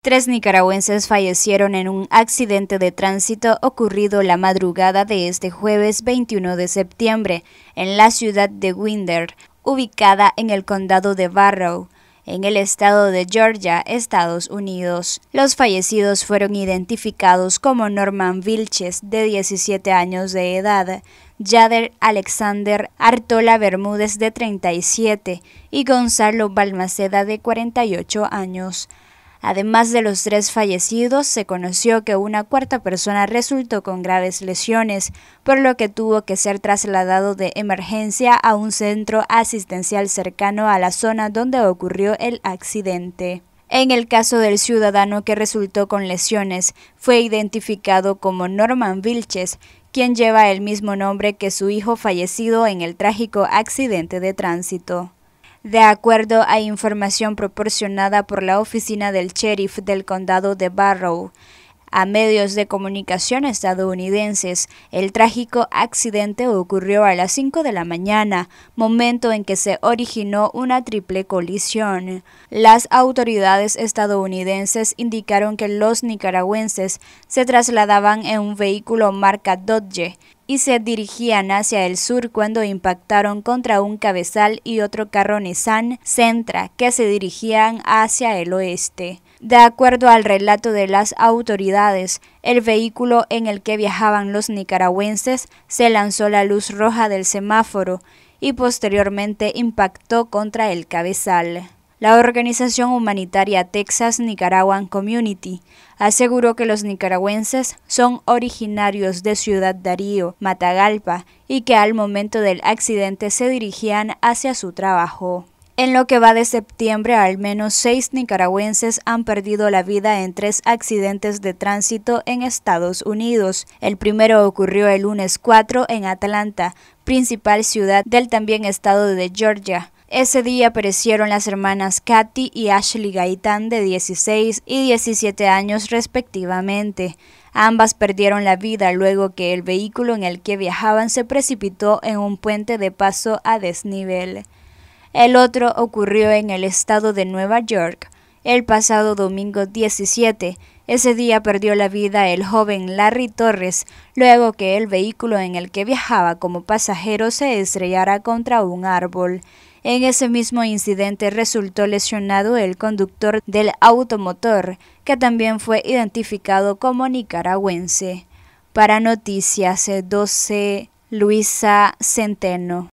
Tres nicaragüenses fallecieron en un accidente de tránsito ocurrido la madrugada de este jueves 21 de septiembre en la ciudad de Winder, ubicada en el condado de Barrow, en el estado de Georgia, Estados Unidos. Los fallecidos fueron identificados como Norman Vilches, de 17 años de edad, Jader Alexander Artola Bermúdez, de 37, y Gonzalo Balmaceda, de 48 años. Además de los tres fallecidos, se conoció que una cuarta persona resultó con graves lesiones, por lo que tuvo que ser trasladado de emergencia a un centro asistencial cercano a la zona donde ocurrió el accidente. En el caso del ciudadano que resultó con lesiones, fue identificado como Norman Vilches, quien lleva el mismo nombre que su hijo fallecido en el trágico accidente de tránsito. De acuerdo a información proporcionada por la oficina del sheriff del condado de Barrow, a medios de comunicación estadounidenses, el trágico accidente ocurrió a las 5 de la mañana, momento en que se originó una triple colisión. Las autoridades estadounidenses indicaron que los nicaragüenses se trasladaban en un vehículo marca Dodge y se dirigían hacia el sur cuando impactaron contra un cabezal y otro carro Nissan centra que se dirigían hacia el oeste. De acuerdo al relato de las autoridades, el vehículo en el que viajaban los nicaragüenses se lanzó la luz roja del semáforo y posteriormente impactó contra el cabezal. La organización humanitaria Texas Nicaraguan Community aseguró que los nicaragüenses son originarios de Ciudad Darío, Matagalpa, y que al momento del accidente se dirigían hacia su trabajo. En lo que va de septiembre, al menos seis nicaragüenses han perdido la vida en tres accidentes de tránsito en Estados Unidos. El primero ocurrió el lunes 4 en Atlanta, principal ciudad del también estado de Georgia ese día perecieron las hermanas Katy y Ashley Gaitán de 16 y 17 años respectivamente. Ambas perdieron la vida luego que el vehículo en el que viajaban se precipitó en un puente de paso a desnivel. El otro ocurrió en el estado de Nueva York el pasado domingo 17. Ese día perdió la vida el joven Larry Torres luego que el vehículo en el que viajaba como pasajero se estrellara contra un árbol. En ese mismo incidente resultó lesionado el conductor del automotor, que también fue identificado como nicaragüense. Para Noticias 12, eh, Luisa Centeno.